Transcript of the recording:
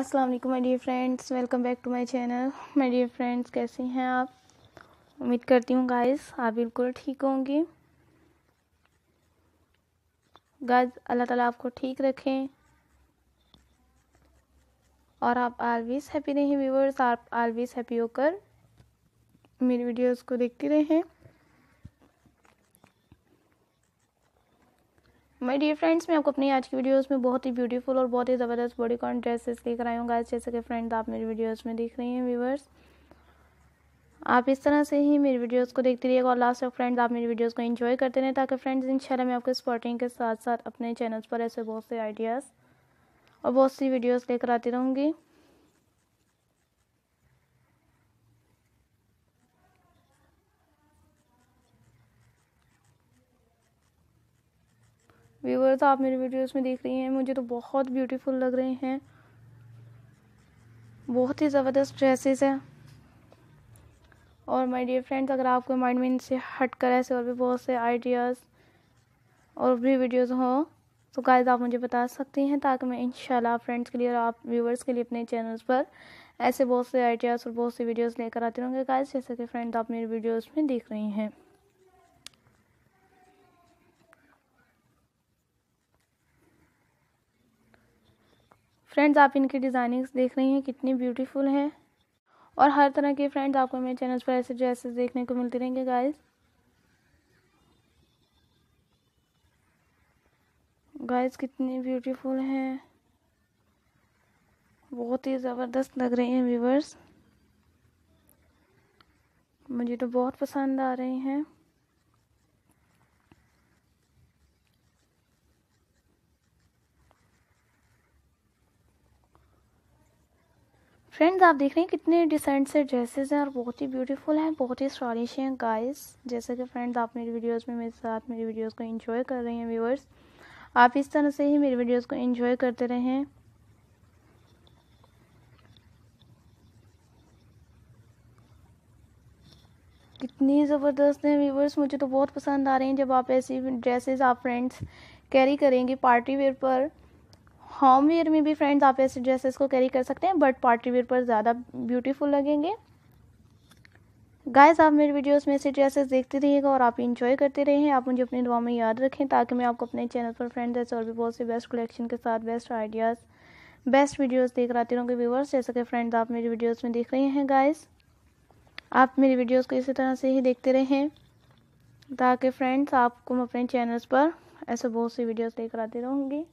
अस्सलाम वालेकुम my dear friends welcome back to my channel my dear friends कैसे हैं आप उम्मीद करती हूँ गाइस आप बिल्कुल ठीक होंगे गाइस अल्लाह ताला आपको ठीक रखें और आप आलवेज हैप्पी रहें व्यूवर्स आप आलवेज हैप्पी होकर मेरी वीडियोस को देखते रहें माय डियर फ्रेंड्स मैं आपको अपनी आज की वीडियोस में बहुत ही ब्यूटीफुल और बहुत ही ज़बरदस्त बॉडी कॉन ड्रेसेस लेकर आई हूँ गाइस जैसे कि फ्रेंड्स आप मेरी वीडियोस में देख रही हैं व्यूवर्स आप इस तरह से ही मेरी वीडियोस को देखते रहिएगा और लास्ट तक फ्रेंड्स आप मेरी वीडियोज़ को इन्जॉय करते रहें ताकि फ्रेंड्स इंशाल्लाह मैं आपको स्पॉटिंग के साथ साथ अपने चैनल्स पर ऐसे बहुत से आइडियाज़ और बहुत सी वीडियोज़ लेकर आती रहूँगी व्यूवर्स तो आप मेरे वीडियोस में देख रही हैं मुझे तो बहुत ब्यूटीफुल लग रहे हैं बहुत ही ज़बरदस्त ड्रेसेस हैं और माय डियर फ्रेंड्स अगर आपको माइंड में इनसे हट कर ऐसे और भी बहुत से आइडियाज़ और भी वीडियोज़ हो तो गाइस आप मुझे बता सकती हैं ताकि मैं इंशाल्लाह फ्रेंड्स के लिए और आप व्यूवर्स के लिए अपने चैनल्स पर ऐसे बहुत से आइडियाज़ और बहुत सी वीडियोज़ लेकर आती रहूँगी गाइस जैसे कि फ्रेंड्स आप मेरी वीडियोज़ में देख रही हैं फ्रेंड्स आप इनकी डिज़ाइनिंग्स देख रही हैं कितनी ब्यूटीफुल हैं और हर तरह के फ्रेंड्स आपको मेरे चैनल पर ऐसे ड्रेसेस देखने को मिलते रहेंगे गाइस गाइस कितनी ब्यूटीफुल हैं बहुत ही ज़बरदस्त लग रही हैं व्यूवर्स मुझे तो बहुत पसंद आ रही हैं फ्रेंड्स आप देख रहे हैं कितने डिसेंट से ड्रेसेस हैं और बहुत ही ब्यूटीफुल हैं बहुत ही स्टॉलिश हैं गाइस जैसे कि फ्रेंड्स आप मेरी वीडियोस में मेरे साथ मेरी वीडियोस को एंजॉय कर रहे हैं व्यूअर्स आप इस तरह से ही मेरी वीडियोस को एंजॉय करते रहें कितनी ज़बरदस्त हैं व्यूवर्स मुझे तो बहुत पसंद आ रहे हैं जब आप ऐसी ड्रेसेज आप फ्रेंड्स कैरी करेंगे पार्टी वेयर पर होम वेयर में भी फ्रेंड्स आप ऐसे ड्रेसेस को कैरी कर सकते हैं बट पार्टी वेयर पर ज़्यादा ब्यूटीफुल लगेंगे गाइस आप मेरे वीडियोस में ऐसे ड्रेसेस देखते रहिएगा और आप इंजॉय करते रहें आप मुझे अपनी दुआ में याद रखें ताकि मैं आपको अपने चैनल पर फ्रेंड्स ऐसे और भी बहुत से बेस्ट कलेक्शन के साथ बेस्ट आइडियाज़ बेस्ट वीडियोज़ देख कराते रहूँगी व्यूवर्स जैसा कि फ्रेंड्स आप मेरी वीडियोज़ में देख रहे हैं गाइस आप मेरी वीडियोज़ को इसी तरह से ही देखते रहें ताकि फ्रेंड्स आपको मैं अपने चैनल्स पर ऐसे बहुत सी वीडियोस लेकर आती रहूँगी